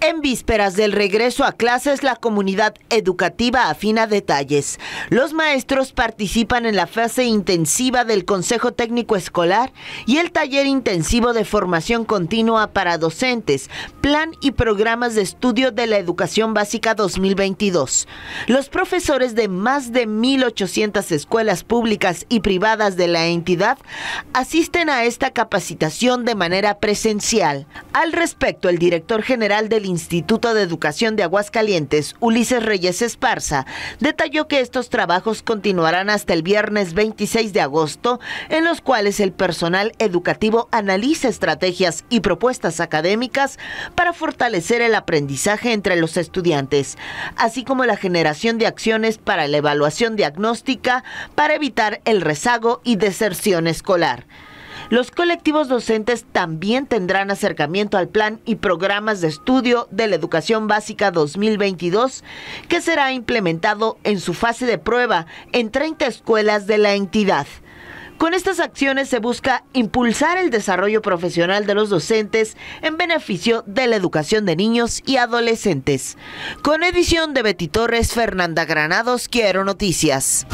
En vísperas del regreso a clases, la comunidad educativa afina detalles. Los maestros participan en la fase intensiva del Consejo Técnico Escolar y el taller intensivo de formación continua para docentes, plan y programas de estudio de la educación básica 2022. Los profesores de más de 1.800 escuelas públicas y privadas de la entidad asisten a esta capacitación de manera presencial. Al respecto, el director general del Instituto de Educación de Aguascalientes, Ulises Reyes Esparza, detalló que estos trabajos continuarán hasta el viernes 26 de agosto, en los cuales el personal educativo analiza estrategias y propuestas académicas para fortalecer el aprendizaje entre los estudiantes, así como la generación de acciones para la evaluación diagnóstica para evitar el rezago y deserción escolar. Los colectivos docentes también tendrán acercamiento al plan y programas de estudio de la educación básica 2022 que será implementado en su fase de prueba en 30 escuelas de la entidad. Con estas acciones se busca impulsar el desarrollo profesional de los docentes en beneficio de la educación de niños y adolescentes. Con edición de Betty Torres, Fernanda Granados, Quiero Noticias.